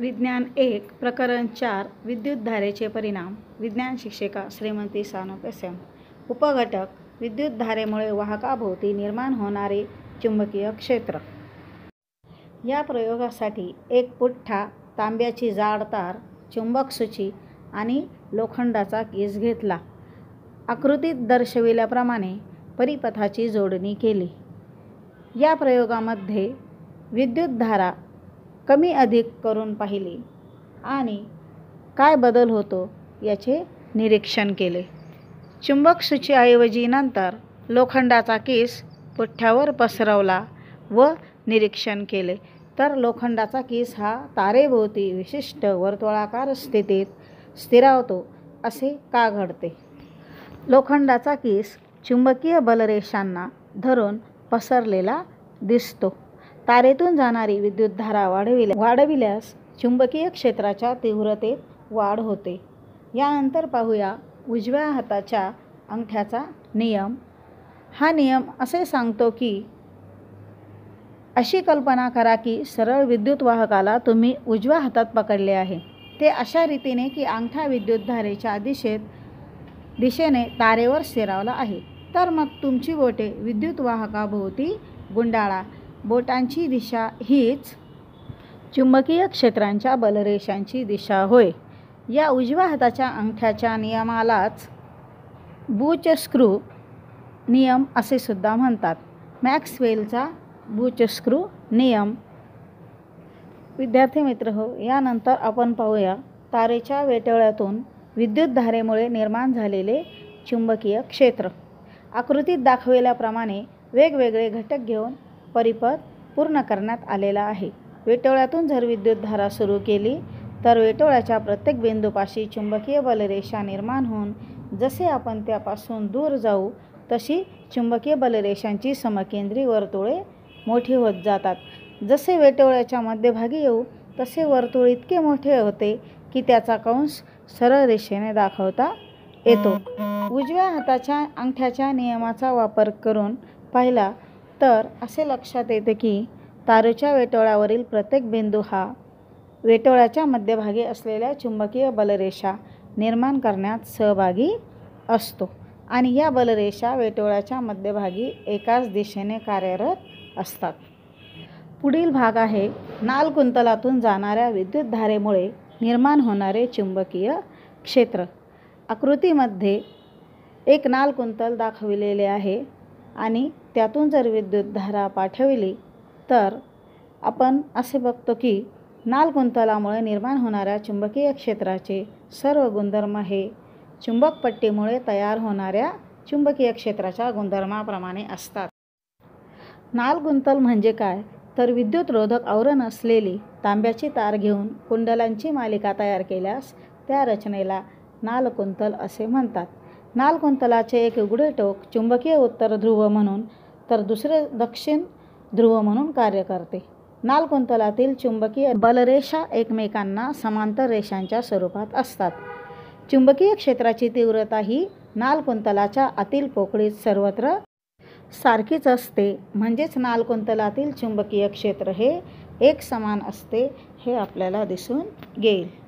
विज्ञान एक प्रकरण चार विद्युत धारेचे परिणाम विज्ञान शिक्षिका श्रीमती सानप एस एम उपघटक विद्युत धारेमुळे वाहकाभोवती निर्माण होणारे चुंबकीय क्षेत्र या प्रयोगासाठी एक पुठ्ठा तांब्याची जाड तार सूची आणि लोखंडाचा केस घेतला आकृतीत दर्शविल्याप्रमाणे परिपथाची जोडणी केली या प्रयोगामध्ये विद्युत धारा कमी अधिक करून पाहिले आणि काय बदल होतो याचे निरीक्षण केले सूचीऐवजी नंतर लोखंडाचा केस पुठ्ठ्यावर पसरवला व निरीक्षण केले तर लोखंडाचा केस हा तारेभोवती विशिष्ट वर्तुळाकार स्थितीत स्थिरावतो असे का घडते लोखंडाचा केस चुंबकीय बलरेषांना धरून पसरलेला दिसतो तारेतून जाणारी विद्युतधारा वाढविल्या वाढविल्यास चुंबकीय क्षेत्राच्या तीव्रतेत वाढ होते यानंतर पाहूया उजव्या हाताच्या अंगठ्याचा नियम हा नियम असे सांगतो की अशी कल्पना करा की सरळ विद्युत वाहकाला तुम्ही उजव्या हातात पकडले आहे ते अशा रीतीने की अंगठा धारेच्या दिशेत दिशेने तारेवर शिरावला आहे तर मग तुमची बोटे विद्युत वाहकाभोवती गुंडाळा बोटांची दिशा हीच चुंबकीय क्षेत्रांच्या बलरेषांची दिशा होय या उजव्या हाताच्या अंगठ्याच्या नियमालाच बूच स्क्रू नियम असे सुद्धा म्हणतात मॅक्सवेलचा बूच स्क्रू नियम विद्यार्थी मित्र हो यानंतर आपण पाहूया तारेच्या वेटळ्यातून विद्युतधारेमुळे निर्माण झालेले चुंबकीय क्षेत्र आकृतीत दाखवल्याप्रमाणे वेगवेगळे घटक घेऊन परिपथ पूर्ण करण्यात आलेला आहे वेटोळ्यातून जर विद्युत धारा सुरू केली तर वेटोळ्याच्या प्रत्येक बिंदूपाशी चुंबकीय बलरेषा निर्माण होऊन जसे आपण त्यापासून दूर जाऊ तशी चुंबकीय बलरेषांची समकेंद्री वर्तुळे मोठी होत जातात जसे वेटोळ्याच्या मध्यभागी येऊ तसे वर्तुळ इतके मोठे होते की त्याचा कंस सरळ रेषेने दाखवता येतो उजव्या हाताच्या अंगठ्याच्या नियमाचा वापर करून पाहिला तर असे लक्षात येते की तारेच्या वेटोळावरील प्रत्येक बिंदू हा वेटोळ्याच्या मध्यभागी असलेल्या चुंबकीय बलरेषा निर्माण करण्यात सहभागी असतो आणि या बलरेषा वेटोळ्याच्या मध्यभागी एकाच दिशेने कार्यरत असतात पुढील भाग आहे नालकुंतलातून जाणाऱ्या विद्युतधारेमुळे निर्माण होणारे चुंबकीय क्षेत्र आकृतीमध्ये एक नालकुंतल दाखविलेले आहे आणि त्यातून जर विद्युतधारा पाठविली तर आपण असे बघतो की नाल गुंतलामुळे निर्माण होणाऱ्या चुंबकीय क्षेत्राचे सर्व गुणधर्म हे चुंबकपट्टीमुळे तयार होणाऱ्या चुंबकीय क्षेत्राच्या गुणधर्माप्रमाणे असतात नाल गुंतल म्हणजे काय तर विद्युत रोधक आवरण असलेली तांब्याची तार घेऊन कुंडलांची मालिका तयार केल्यास त्या रचनेला नालकुंतल असे म्हणतात नालकुंतलाचे एक उघडे टोक चुंबकीय उत्तर ध्रुव म्हणून तर दुसरे दक्षिण ध्रुव म्हणून कार्य करते नालकुंतलातील चुंबकीय बलरेषा एकमेकांना समांतर रेषांच्या स्वरूपात असतात चुंबकीय क्षेत्राची तीव्रता ही नालकुंतलाच्या आतील पोकळीत सर्वत्र सारखीच असते म्हणजेच नालकुंतलातील चुंबकीय क्षेत्र हे एक समान असते हे आपल्याला दिसून येईल